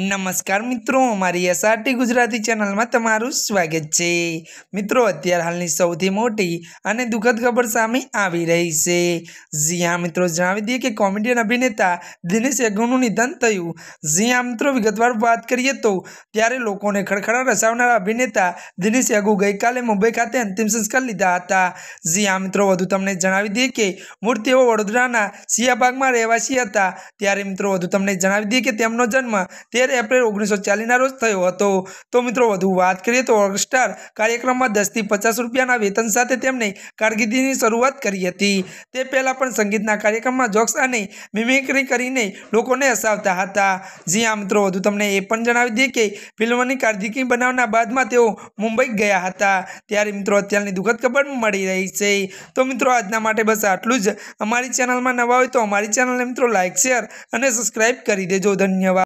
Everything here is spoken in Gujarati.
નમસ્કાર મિત્રો અમારી એસઆરટી ગુજરાતી ચેનલમાં તમારું સ્વાગત છે મિત્રો અત્યારે હાલની સૌથી મોટી અને દુઃખદ ખબર સામે આવી રહી છે જી હા મિત્રો જણાવી દઈએ કે કોમેડિયન અભિનેતા દિનેશ એગોનું નિધન થયું જી હા મિત્રો વિગતવાર વાત કરીએ તો ત્યારે લોકોને ખડખડા રસાવનારા અભિનેતા દિનેશ એગુ ગઈકાલે મુંબઈ ખાતે અંતિમ સંસ્કાર લીધા હતા જી હા મિત્રો વધુ તમને જણાવી દઈએ કે મૂળ તેઓ વડોદરાના સિયાબાગમાં રહેવાસી હતા ત્યારે મિત્રો વધુ તમને જણાવી દઈએ કે તેમનો જન્મ તે તેર એપ્રિલ ઓગણીસો ચાલીસના રોજ થયો હતો તો મિત્રો વધુ વાત કરીએ તો હોટસ્ટાર કાર્યક્રમમાં દસથી પચાસ રૂપિયાના વેતન સાથે તેમણે કારકિર્દીની શરૂઆત કરી હતી તે પહેલાં પણ સંગીતના કાર્યક્રમમાં જોક્સ અને મિમિક્રી કરીને લોકોને હસાવતા હતા જી આ મિત્રો વધુ તમને એ પણ જણાવી દઈએ કે ફિલ્મની કારકિર્દી બનાવના બાદમાં તેઓ મુંબઈ ગયા હતા ત્યારે મિત્રો અત્યારની દુઃખદ ખબર મળી રહી છે તો મિત્રો આજના માટે બસ આટલું જ અમારી ચેનલમાં નવા હોય તો અમારી ચેનલને મિત્રો લાઇક શેર અને સબસ્ક્રાઇબ કરી દેજો ધન્યવાદ